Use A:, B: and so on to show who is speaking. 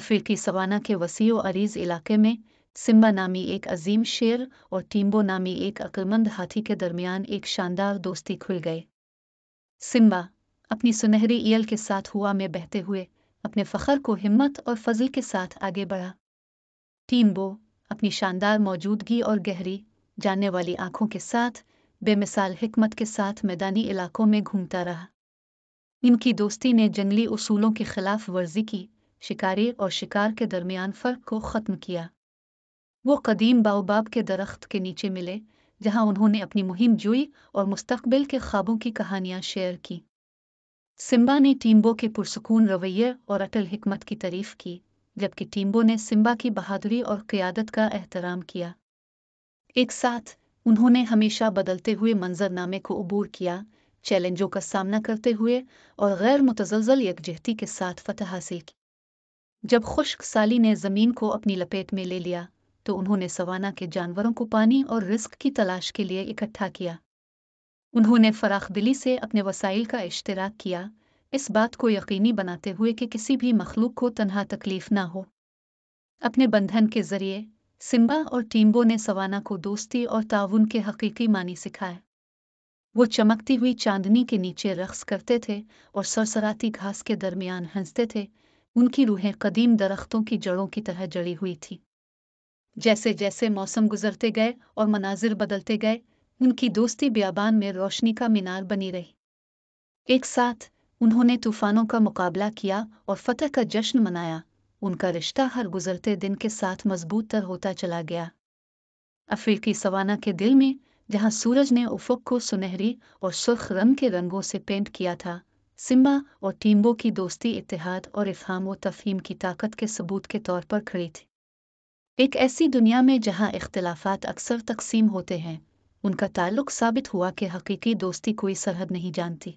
A: अफ्रीकी सवाना के वसी व अरीज इलाके में सिम्बा नामी एक अजीम शेर और टीम्बो नामी एक अक्लमंद हाथी के दरमियान एक शानदार दोस्ती खुल गए सिम्बा अपनी सुनहरी ईल के साथ हुआ में बहते हुए अपने फ़खर को हिम्मत और फजल के साथ आगे बढ़ा टीम्बो अपनी शानदार मौजूदगी और गहरी जानने वाली आंखों के साथ बेमिसाल हमत के साथ मैदानी इलाकों में घूमता रहा इनकी दोस्ती ने जंगली उसूलों के खिलाफ वर्जी की शिकारी और शिकार के दरमियान फ़र्क को ख़त्म किया वो कदीम बाओबाब के दरख्त के नीचे मिले जहां उन्होंने अपनी मुहिम जोई और मुस्तकबिल के ख्वाबों की कहानियां शेयर की सिम्बा ने टीम्बो के पुरसकून रवैये और अटल हिकमत की तारीफ की जबकि टीम्बो ने सिम्बा की बहादुरी और क़ियादत का एहतराम किया एक साथ उन्होंने हमेशा बदलते हुए मंजरनामे को अबूर किया चैलेंजों का सामना करते हुए और गैर मुतजलजल यकजहती के साथ फतह हासिल की जब ख़ुश्क साली ने ज़मीन को अपनी लपेट में ले लिया तो उन्होंने सवाना के जानवरों को पानी और रिस्क की तलाश के लिए इकट्ठा किया उन्होंने फराख दिली से अपने वसाइल का इश्तराक किया इस बात को यकीनी बनाते हुए कि किसी भी मखलूक को तनहा तकलीफ ना हो अपने बंधन के जरिए सिम्बा और टीम्बो ने सवाना को दोस्ती और ताउन के हकीकी मानी सिखाया वो चमकती हुई चांदनी के नीचे रक्स करते थे और सरसराती घास के दरमियान हंसते थे उनकी रूहें कदीम दरख्तों की जड़ों की तरह जड़ी हुई थी जैसे जैसे मौसम गुजरते गए और मनाजिर बदलते गए उनकी दोस्ती बियाबान में रोशनी का मीनार बनी रही एक साथ उन्होंने तूफानों का मुकाबला किया और फतह का जश्न मनाया उनका रिश्ता हर गुजरते दिन के साथ मजबूत तर होता चला गया अफ्रीकी सवाना के दिल में जहां सूरज ने उफुक को सुनहरी और सुर्ख रंग के रंगों से पेंट किया था सिम्बा और टीम्बो की दोस्ती इतिहाद और इफहाम व तफहीम की ताकत के सबूत के तौर पर खड़ी थी एक ऐसी दुनिया में जहां इख्तलाफात अक्सर तकसीम होते हैं उनका ताल्लुक साबित हुआ कि हकीकी दोस्ती कोई सरहद नहीं जानती